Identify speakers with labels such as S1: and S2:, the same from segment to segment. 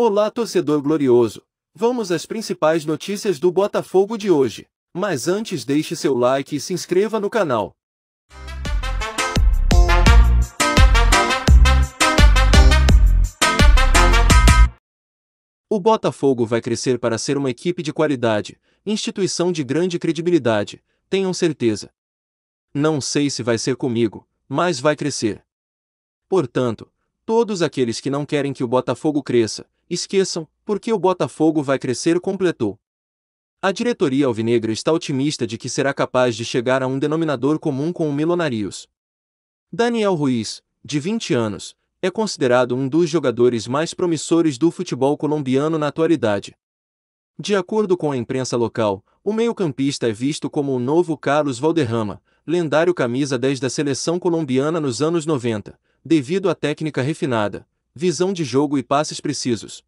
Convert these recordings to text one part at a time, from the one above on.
S1: Olá, torcedor glorioso! Vamos às principais notícias do Botafogo de hoje. Mas antes, deixe seu like e se inscreva no canal. O Botafogo vai crescer para ser uma equipe de qualidade, instituição de grande credibilidade, tenham certeza. Não sei se vai ser comigo, mas vai crescer. Portanto, todos aqueles que não querem que o Botafogo cresça, Esqueçam, porque o Botafogo vai crescer completou. A diretoria alvinegra está otimista de que será capaz de chegar a um denominador comum com o Milonarios. Daniel Ruiz, de 20 anos, é considerado um dos jogadores mais promissores do futebol colombiano na atualidade. De acordo com a imprensa local, o meio-campista é visto como o novo Carlos Valderrama, lendário camisa 10 da seleção colombiana nos anos 90, devido à técnica refinada, visão de jogo e passes precisos.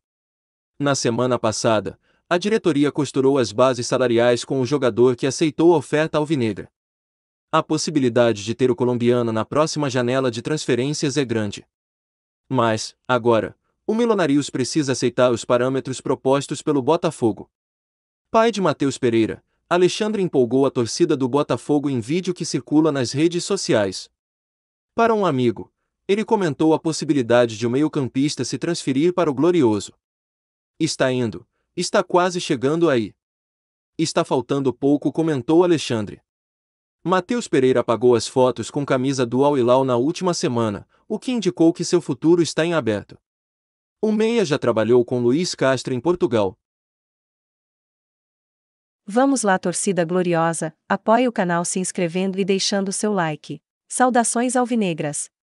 S1: Na semana passada, a diretoria costurou as bases salariais com o jogador que aceitou a oferta alvinegra. A possibilidade de ter o colombiano na próxima janela de transferências é grande. Mas, agora, o Milonarios precisa aceitar os parâmetros propostos pelo Botafogo. Pai de Matheus Pereira, Alexandre empolgou a torcida do Botafogo em vídeo que circula nas redes sociais. Para um amigo, ele comentou a possibilidade de o um meio-campista se transferir para o Glorioso. Está indo, está quase chegando aí. Está faltando pouco, comentou Alexandre. Matheus Pereira apagou as fotos com camisa do Al-Hilal na última semana, o que indicou que seu futuro está em aberto. O Meia já trabalhou com Luiz Castro em Portugal.
S2: Vamos lá, torcida gloriosa, apoie o canal se inscrevendo e deixando seu like. Saudações alvinegras!